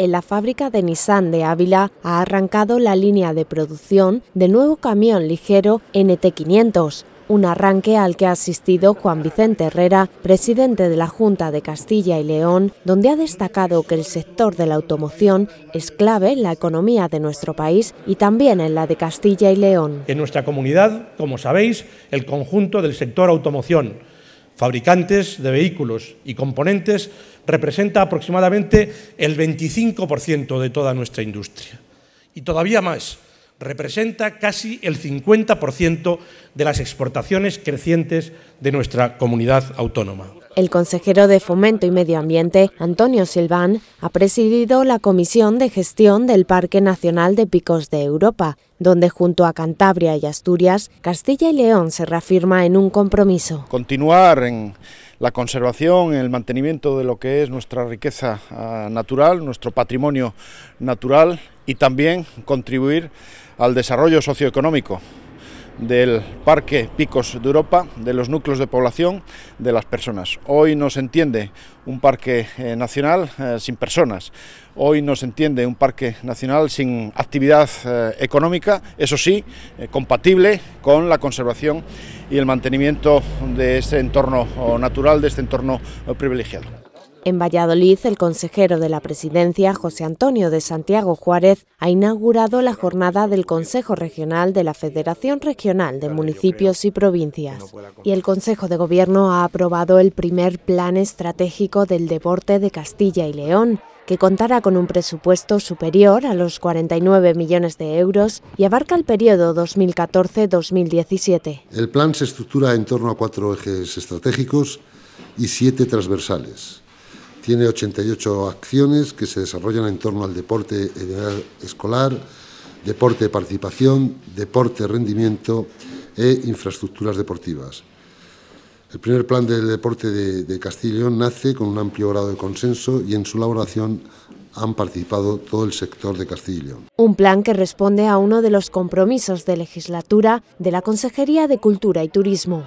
en la fábrica de Nissan de Ávila ha arrancado la línea de producción del nuevo camión ligero NT500, un arranque al que ha asistido Juan Vicente Herrera, presidente de la Junta de Castilla y León, donde ha destacado que el sector de la automoción es clave en la economía de nuestro país y también en la de Castilla y León. En nuestra comunidad, como sabéis, el conjunto del sector automoción fabricantes de vehículos y componentes representa aproximadamente el 25% de toda nuestra industria. Y todavía más, representa casi el 50% de las exportaciones crecientes de nuestra comunidad autónoma. El consejero de Fomento y Medio Ambiente, Antonio Silván, ha presidido la Comisión de Gestión del Parque Nacional de Picos de Europa, donde junto a Cantabria y Asturias, Castilla y León se reafirma en un compromiso. Continuar en la conservación, en el mantenimiento de lo que es nuestra riqueza ah, natural, nuestro patrimonio natural y también contribuir al desarrollo socioeconómico del Parque Picos de Europa, de los núcleos de población de las personas. Hoy no se entiende un parque eh, nacional eh, sin personas. Hoy no se entiende un parque nacional sin actividad eh, económica, eso sí, compatible con la conservación y el mantenimiento de este entorno natural, de este entorno privilegiado. En Valladolid, el consejero de la presidencia, José Antonio de Santiago Juárez, ha inaugurado la jornada del Consejo Regional de la Federación Regional de Municipios y Provincias. Y el Consejo de Gobierno ha aprobado el primer plan estratégico del deporte de Castilla y León, que contará con un presupuesto superior a los 49 millones de euros y abarca el periodo 2014-2017. El plan se estructura en torno a cuatro ejes estratégicos y siete transversales tiene 88 acciones que se desarrollan en torno al deporte escolar, deporte de participación, deporte rendimiento e infraestructuras deportivas. El primer plan del deporte de, de Castilla nace con un amplio grado de consenso y en su elaboración han participado todo el sector de Castilla Un plan que responde a uno de los compromisos de legislatura de la Consejería de Cultura y Turismo.